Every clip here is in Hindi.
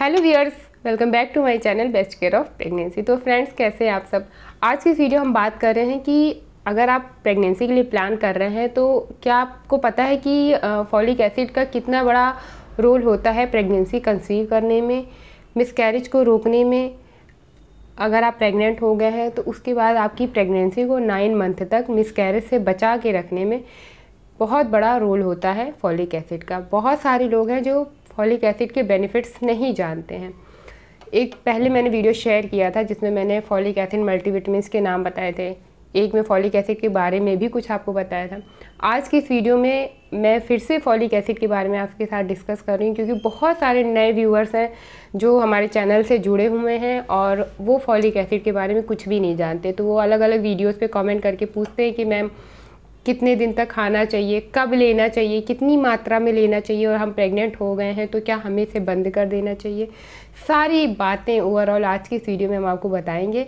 hello viewers welcome back to my channel best care of pregnancy तो फ्रेंड्स कैसे हैं आप सब आज की वीडियो हम बात कर रहे हैं कि अगर आप प्रेगनेंसी के लिए प्लान कर रहे हैं तो क्या आपको पता है कि फॉलिक एसिड का कितना बड़ा रोल होता है प्रेगनेंसी कंसीव करने में मिसकैरेज को रोकने में अगर आप प्रेग्नेंट हो गए हैं तो उसके बाद आपकी प्रेगनेंसी को नाइन मंथ तक मिसकैरेज से बचा के रखने में बहुत बड़ा रोल होता है फॉलिक एसिड का बहुत सारे लोग हैं जो फॉलिक एसिड के बेनिफिट्स नहीं जानते हैं एक पहले मैंने वीडियो शेयर किया था जिसमें मैंने फॉलिक एसिड मल्टीविटामिन के नाम बताए थे एक में फॉलिक एसिड के बारे में भी कुछ आपको बताया था आज की इस वीडियो में मैं फिर से फॉलिक एसिड के बारे में आपके साथ डिस्कस कर रही हूँ क्योंकि बहुत सारे नए व्यूअर्स हैं जो हमारे चैनल से जुड़े हुए हैं और वो फॉलिक एसिड के बारे में कुछ भी नहीं जानते तो वो अलग अलग वीडियोज़ पर कॉमेंट करके पूछते हैं कि मैम कितने दिन तक खाना चाहिए कब लेना चाहिए कितनी मात्रा में लेना चाहिए और हम प्रेग्नेंट हो गए हैं तो क्या हमें इसे बंद कर देना चाहिए सारी बातें ओवरऑल आज की इस वीडियो में हम आपको बताएंगे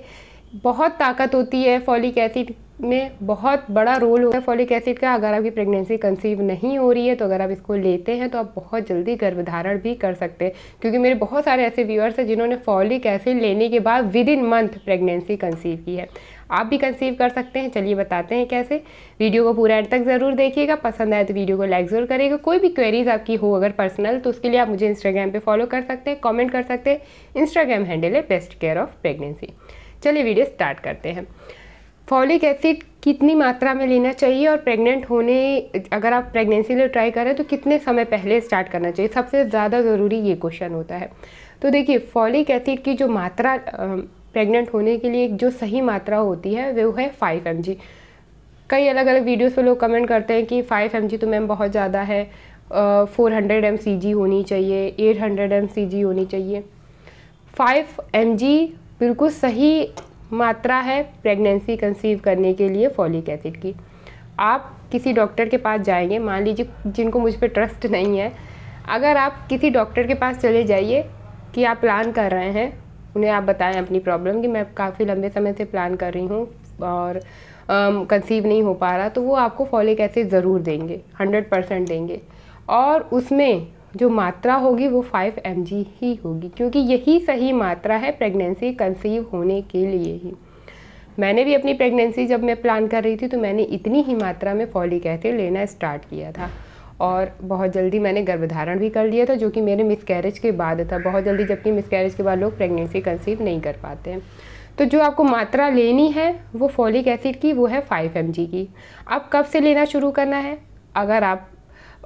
बहुत ताकत होती है फॉलिक एसिड में बहुत बड़ा रोल होता है फॉलिक एसिड का अगर आपकी प्रेगनेंसी कंसीव नहीं हो रही है तो अगर आप इसको लेते हैं तो आप बहुत जल्दी गर्भधारण भी कर सकते हैं क्योंकि मेरे बहुत सारे ऐसे व्यूअर्स हैं जिन्होंने फॉलिक एसिड लेने के बाद within month pregnancy conceive की है आप भी कंसीव कर सकते हैं चलिए बताते हैं कैसे वीडियो को पूरा एंड तक ज़रूर देखिएगा पसंद आए तो वीडियो को लाइक ज़रूर करिएगा कोई भी क्वेरीज आपकी हो अगर पर्सनल तो उसके लिए आप मुझे इंस्टाग्राम पर फॉलो कर सकते हैं कॉमेंट कर सकते हैं इंस्टाग्राम हैंडल है बेस्ट केयर ऑफ प्रेगनेंसी चलिए वीडियो स्टार्ट करते हैं फॉलिक एसिड कितनी मात्रा में लेना चाहिए और प्रेग्नेंट होने अगर आप प्रेगनेंसी लिए ट्राई करें तो कितने समय पहले स्टार्ट करना चाहिए सबसे ज़्यादा ज़रूरी ये क्वेश्चन होता है तो देखिए फॉलिक एसिड की जो मात्रा प्रेग्नेंट होने के लिए जो सही मात्रा होती है वो है फाइव एम कई अलग अलग वीडियोस पर लोग कमेंट करते हैं कि फाइव एम तो मैम बहुत ज़्यादा है फोर हंड्रेड एम होनी चाहिए एट हंड्रेड एम होनी चाहिए फाइव एम बिल्कुल सही मात्रा है प्रेगनेंसी कंसीव करने के लिए फॉलिक एसिड की आप किसी डॉक्टर के पास जाएंगे मान लीजिए जिनको मुझ पर ट्रस्ट नहीं है अगर आप किसी डॉक्टर के पास चले जाइए कि आप प्लान कर रहे हैं उन्हें आप बताएं अपनी प्रॉब्लम कि मैं काफ़ी लंबे समय से प्लान कर रही हूँ और कंसीव नहीं हो पा रहा तो वो आपको फॉलिक एसिड ज़रूर देंगे हंड्रेड परसेंट देंगे और उसमें जो मात्रा होगी वो 5 एम ही होगी क्योंकि यही सही मात्रा है प्रेगनेंसी कंसीव होने के लिए ही मैंने भी अपनी प्रेगनेंसी जब मैं प्लान कर रही थी तो मैंने इतनी ही मात्रा में फॉलिक एसिड लेना स्टार्ट किया था और बहुत जल्दी मैंने गर्भधारण भी कर लिया था जो कि मेरे मिसकैरेज के बाद था बहुत जल्दी जबकि मिसकैरेज के बाद लोग प्रेगनेंसी कंसीव नहीं कर पाते हैं तो जो आपको मात्रा लेनी है वो फॉलिक एसिड की वो है फाइव एम की अब कब से लेना शुरू करना है अगर आप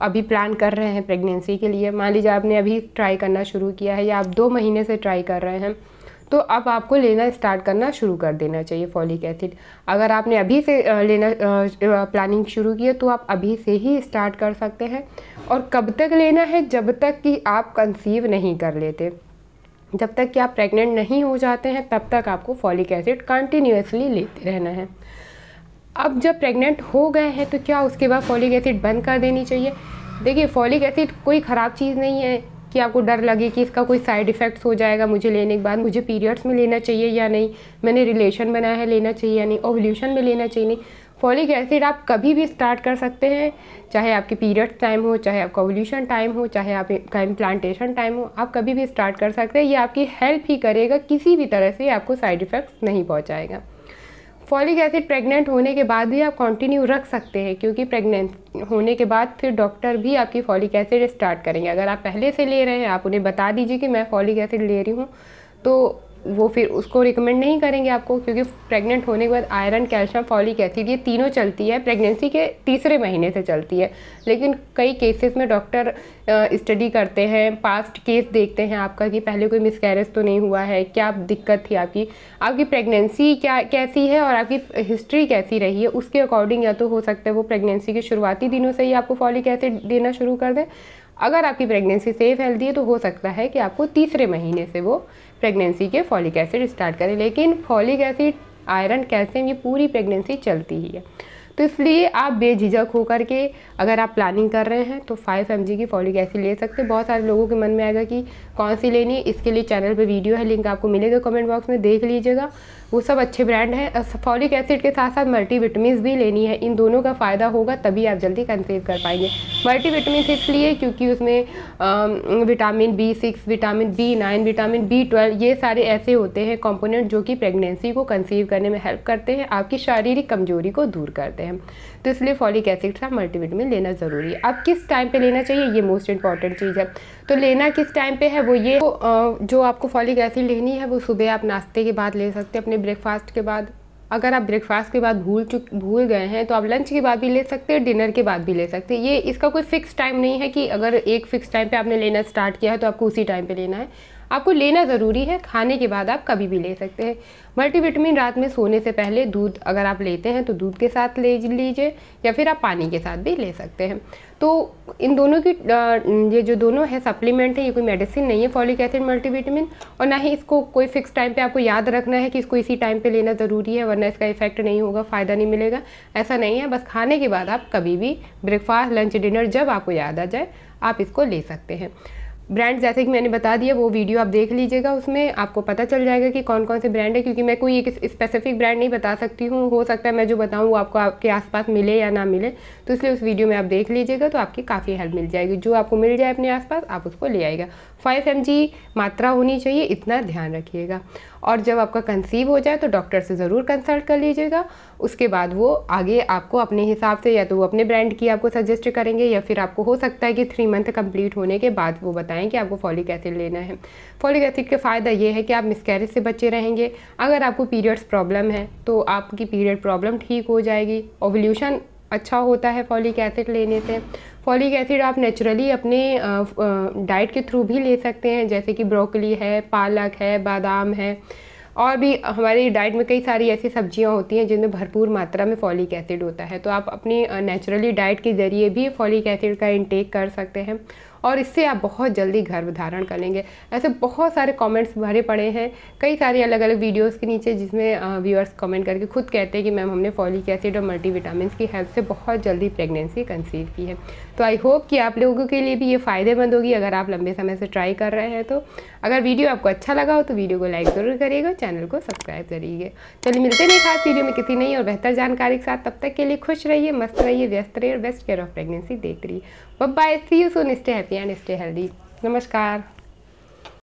अभी प्लान कर रहे हैं प्रेगनेंसी के लिए मान लीजिए आपने अभी ट्राई करना शुरू किया है या आप दो महीने से ट्राई कर रहे हैं तो अब आपको लेना स्टार्ट करना शुरू कर देना चाहिए फॉलिक एसिड अगर आपने अभी से लेना प्लानिंग शुरू की है तो आप अभी से ही स्टार्ट कर सकते हैं और कब तक लेना है जब तक कि आप कंसीव नहीं कर लेते जब तक कि आप प्रेग्नेंट नहीं हो जाते हैं तब तक आपको फॉलिक एसिड कंटिन्यूसली लेते रहना है अब जब प्रेग्नेंट हो गए हैं तो क्या उसके बाद फॉलिक एसिड बंद कर देनी चाहिए देखिए फॉलिक एसिड कोई ख़राब चीज़ नहीं है कि आपको डर लगे कि इसका कोई साइड इफ़ेक्ट्स हो जाएगा मुझे लेने के बाद मुझे पीरियड्स में लेना चाहिए या नहीं मैंने रिलेशन बनाया है लेना चाहिए या नहीं ओवल्यूशन में लेना चाहिए नहीं फॉलिक एसिड आप कभी भी स्टार्ट कर सकते हैं चाहे आपके पीरियड्स टाइम हो चाहे आपका ओवल्यूशन टाइम हो चाहे आपका इम्प्लांटेशन टाइम हो आप कभी भी स्टार्ट कर सकते हैं ये आपकी हेल्प ही करेगा किसी भी तरह से आपको साइड इफ़ेक्ट्स नहीं पहुँचाएगा फॉलिक एसिड प्रेग्नेंट होने के बाद भी आप कंटिन्यू रख सकते हैं क्योंकि प्रेग्नेंट होने के बाद फिर डॉक्टर भी आपकी फॉलिक एसिड स्टार्ट करेंगे अगर आप पहले से ले रहे हैं आप उन्हें बता दीजिए कि मैं फॉलिक एसिड ले रही हूँ तो वो फिर उसको रिकमेंड नहीं करेंगे आपको क्योंकि प्रेग्नेंट होने के बाद आयरन कैल्शियम फॉलिक एसिड ये तीनों चलती है प्रेगनेंसी के तीसरे महीने से चलती है लेकिन कई केसेस में डॉक्टर स्टडी करते हैं पास्ट केस देखते हैं आपका कि पहले कोई मिसकैरेज तो नहीं हुआ है क्या दिक्कत थी आपकी आपकी प्रेगनेंसी क्या कैसी है और आपकी हिस्ट्री कैसी रही है उसके अकॉर्डिंग या तो हो सकता है वो प्रेगनेंसी के शुरुआती दिनों से ही आपको फॉलिक एसिड देना शुरू कर दें अगर आपकी प्रेगनेंसी सेफ हेल्दी है तो हो सकता है कि आपको तीसरे महीने से वो प्रेगनेंसी के फॉलिक एसिड स्टार्ट करें लेकिन फॉलिक एसिड आयरन कैल्शियम ये पूरी प्रेगनेंसी चलती ही है तो इसलिए आप बेझिझक होकर के अगर आप प्लानिंग कर रहे हैं तो फाइव एम की फॉलिक एसिड ले सकते हैं बहुत सारे लोगों के मन में आएगा कि कौन सी लेनी इसके लिए चैनल पर वीडियो है लिंक आपको मिलेगा कमेंट बॉक्स में देख लीजिएगा वो सब अच्छे ब्रांड हैं फॉलिक एसिड के साथ साथ मल्टीविटमिन भी लेनी है इन दोनों का फ़ायदा होगा तभी आप जल्दी कंसेव कर पाएंगे मल्टीविटमिन इसलिए क्योंकि उसमें vitamin B six vitamin B nine vitamin B twelve ये सारे ऐसे होते हैं कॉम्पोनेंट जो कि प्रेगनेंसी को कंसीव करने में हेल्प करते हैं आपकी शारीरिक कमजोरी को दूर करते हैं तो इसलिए फॉलिक एसिड का मल्टीविटामिन लेना ज़रूरी है अब किस टाइम पर लेना चाहिए ये मोस्ट इंपॉर्टेंट चीज़ है तो लेना किस टाइम पर है वो ये जो आपको फॉलिक एसिड लेनी है वो सुबह आप नाश्ते के बाद ले सकते हैं अपने ब्रेकफास्ट के बाद अगर आप ब्रेकफास्ट के बाद भूल चुक भूल गए हैं तो आप लंच के बाद भी ले सकते हैं डिनर के बाद भी ले सकते हैं ये इसका कोई फिक्स टाइम नहीं है कि अगर एक फ़िक्स टाइम पे आपने लेना स्टार्ट किया है तो आपको उसी टाइम पे लेना है आपको लेना ज़रूरी है खाने के बाद आप कभी भी ले सकते हैं मल्टीविटामिन रात में सोने से पहले दूध अगर आप लेते हैं तो दूध के साथ ले लीजिए या फिर आप पानी के साथ भी ले सकते हैं तो इन दोनों की ये जो दोनों है सप्लीमेंट है ये कोई मेडिसिन नहीं है फॉलिक एसिड मल्टीविटामिन और ना ही इसको कोई फिक्स टाइम पे आपको याद रखना है कि इसको इसी टाइम पे लेना ज़रूरी है वरना इसका इफेक्ट नहीं होगा फ़ायदा नहीं मिलेगा ऐसा नहीं है बस खाने के बाद आप कभी भी ब्रेकफास्ट लंच डिनर जब आपको याद आ जाए आप इसको ले सकते हैं ब्रांड जैसे कि मैंने बता दिया वो वीडियो आप देख लीजिएगा उसमें आपको पता चल जाएगा कि कौन कौन से ब्रांड है क्योंकि मैं कोई एक स्पेसिफिक ब्रांड नहीं बता सकती हूँ हो सकता है मैं जो बताऊँ वो आपको आपके आसपास मिले या ना मिले तो इसलिए उस वीडियो में आप देख लीजिएगा तो आपकी काफ़ी हेल्प मिल जाएगी जो आपको मिल जाए अपने आसपास आप उसको ले आएगा फाइव एम मात्रा होनी चाहिए इतना ध्यान रखिएगा और जब आपका कंसीव हो जाए तो डॉक्टर से ज़रूर कंसल्ट कर लीजिएगा उसके बाद वो आगे आपको अपने हिसाब से या तो वो अपने ब्रांड की आपको सजेस्ट करेंगे या फिर आपको हो सकता है कि थ्री मंथ कंप्लीट होने के बाद वो बताएं कि आपको फॉलिक एसिड लेना है फॉलिक एसिड का फ़ायदा ये है कि आप मिसकैरेज से बचे रहेंगे अगर आपको पीरियड्स प्रॉब्लम है तो आपकी पीरियड प्रॉब्लम ठीक हो जाएगी ओवल्यूशन अच्छा होता है फॉलिक एसिड लेने से फॉलिक एसिड आप नेचुरली अपने डाइट के थ्रू भी ले सकते हैं जैसे कि ब्रोकली है पालक है बादाम है और भी हमारी डाइट में कई सारी ऐसी सब्जियां होती हैं जिनमें भरपूर मात्रा में फॉलिक एसिड होता है तो आप अपनी नेचुरली डाइट के ज़रिए भी फॉलिक एसिड का इंटेक कर सकते हैं और इससे आप बहुत जल्दी गर्भ धारण कर लेंगे ऐसे बहुत सारे कमेंट्स भरे पड़े हैं कई सारे अलग अलग वीडियोस के नीचे जिसमें व्यूअर्स कमेंट करके खुद कहते हैं कि मैम हमने फॉलिक एसिड और मल्टीविटामिन की हेल्प से बहुत जल्दी प्रेगनेंसी कंसीव की है तो आई होप कि आप लोगों के लिए भी ये फ़ायदेमंद होगी अगर आप लंबे समय से ट्राई कर रहे हैं तो अगर वीडियो आपको अच्छा लगा हो तो वीडियो को लाइक ज़रूर करिएगा चैनल को सब्सक्राइब करिए चलिए मिलते हैं खास वीडियो में किसी नई और बेहतर जानकारी के साथ तब तक के लिए खुश रहिए मस्त रहिए व्यस्त रहिए और बेस्ट केयर ऑफ प्रेगनेंसी देख रही bye see you soon stay happy and stay healthy नमस्कार